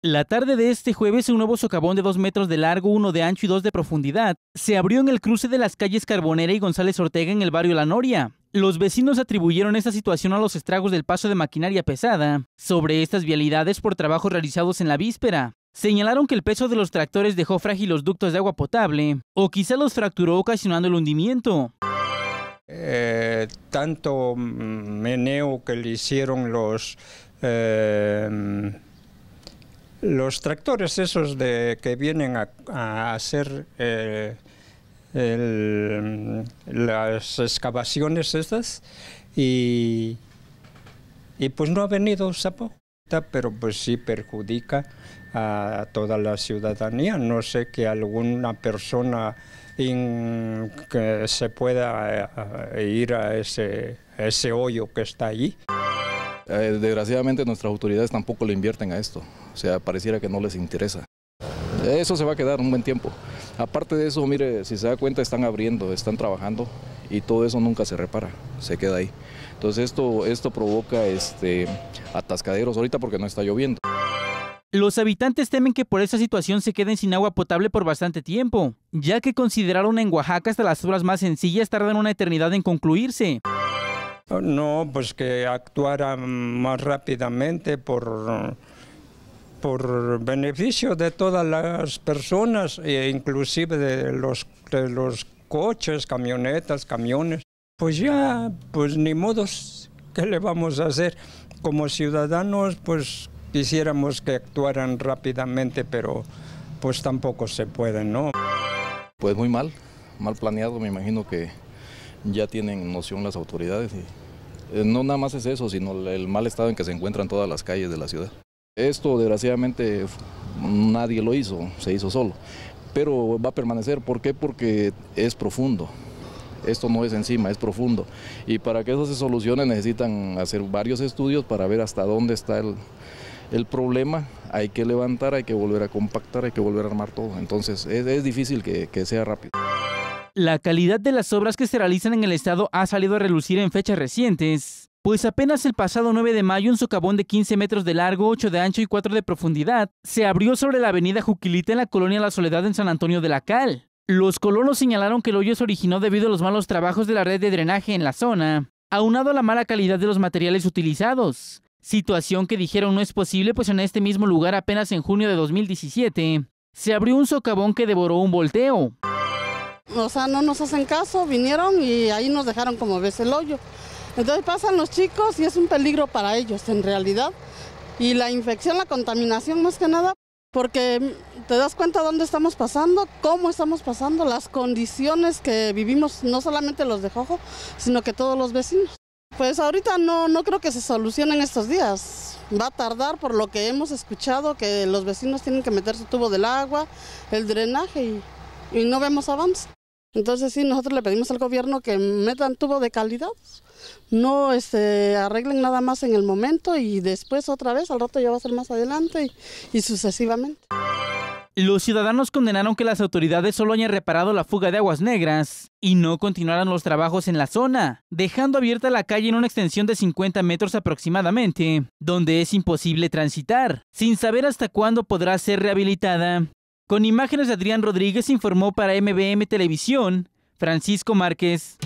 La tarde de este jueves, un nuevo socavón de 2 metros de largo, 1 de ancho y 2 de profundidad se abrió en el cruce de las calles Carbonera y González Ortega en el barrio La Noria. Los vecinos atribuyeron esta situación a los estragos del paso de maquinaria pesada sobre estas vialidades por trabajos realizados en la víspera. Señalaron que el peso de los tractores dejó frágiles los ductos de agua potable o quizá los fracturó ocasionando el hundimiento. Eh, tanto meneo que le hicieron los... Eh, los tractores esos de que vienen a, hacer eh, las excavaciones estas y, pues no ha venido Sapo, pero pues sí perjudica a toda la ciudadanía. No sé que alguna persona que se pueda eh, ir a ese, a ese hoyo que está allí. Eh, desgraciadamente nuestras autoridades tampoco le invierten a esto, o sea, pareciera que no les interesa. Eso se va a quedar un buen tiempo. Aparte de eso, mire, si se da cuenta, están abriendo, están trabajando y todo eso nunca se repara, se queda ahí. Entonces esto, esto provoca este, atascaderos ahorita porque no está lloviendo. Los habitantes temen que por esa situación se queden sin agua potable por bastante tiempo, ya que consideraron en Oaxaca hasta las obras más sencillas tardan una eternidad en concluirse. No, pues que actuara más rápidamente por, por beneficio de todas las personas, e inclusive de los, de los coches, camionetas, camiones. Pues ya, pues ni modos, ¿qué le vamos a hacer? Como ciudadanos, pues quisiéramos que actuaran rápidamente, pero pues tampoco se puede, ¿no? Pues muy mal, mal planeado, me imagino que ya tienen noción las autoridades. Y eh, no nada más es eso, sino el mal estado en que se encuentran todas las calles de la ciudad. Esto desgraciadamente nadie lo hizo, se hizo solo, pero va a permanecer. ¿Por qué? Porque es profundo. Esto no es encima, es profundo. Y para que eso se solucione necesitan hacer varios estudios para ver hasta dónde está el, problema hay que levantar, hay que volver a compactar, hay que volver a armar todo. Entonces es, difícil que sea rápido la calidad de las obras que se realizan en el estado ha salido a relucir en fechas recientes, pues apenas el pasado 9 de mayo un socavón de 15 metros de largo, 8 de ancho y 4 de profundidad se abrió sobre la avenida Juquilita en la colonia La Soledad en San Antonio de la Cal. Los colonos señalaron que el hoyo se originó debido a los malos trabajos de la red de drenaje en la zona, aunado a la mala calidad de los materiales utilizados. Situación que dijeron no es posible, pues en este mismo lugar apenas en junio de 2017 se abrió un socavón que devoró un volteo o sea, no nos hacen caso, vinieron y ahí nos dejaron como ves el hoyo. Entonces pasan los chicos y es un peligro para ellos en realidad. Y la infección, la contaminación más que nada, porque te das cuenta dónde estamos pasando, cómo estamos pasando, las condiciones que vivimos, no solamente los de Jojo, sino que todos los vecinos. Pues ahorita no, no creo que se solucionen estos días. Va a tardar por lo que hemos escuchado, que los vecinos tienen que meter su tubo del agua, el drenaje y no vemos avance. Entonces sí, nosotros le pedimos al gobierno que metan tubo de calidad, no este, arreglen nada más en el momento y después otra vez, al rato ya va a ser más adelante y, y sucesivamente. Los ciudadanos condenaron que las autoridades solo hayan reparado la fuga de aguas negras y no continuaran los trabajos en la zona, dejando abierta la calle en una extensión de 50 metros aproximadamente, donde es imposible transitar, sin saber hasta cuándo podrá ser rehabilitada. Con imágenes de Adrián Rodríguez informó para MBM Televisión, Francisco Márquez.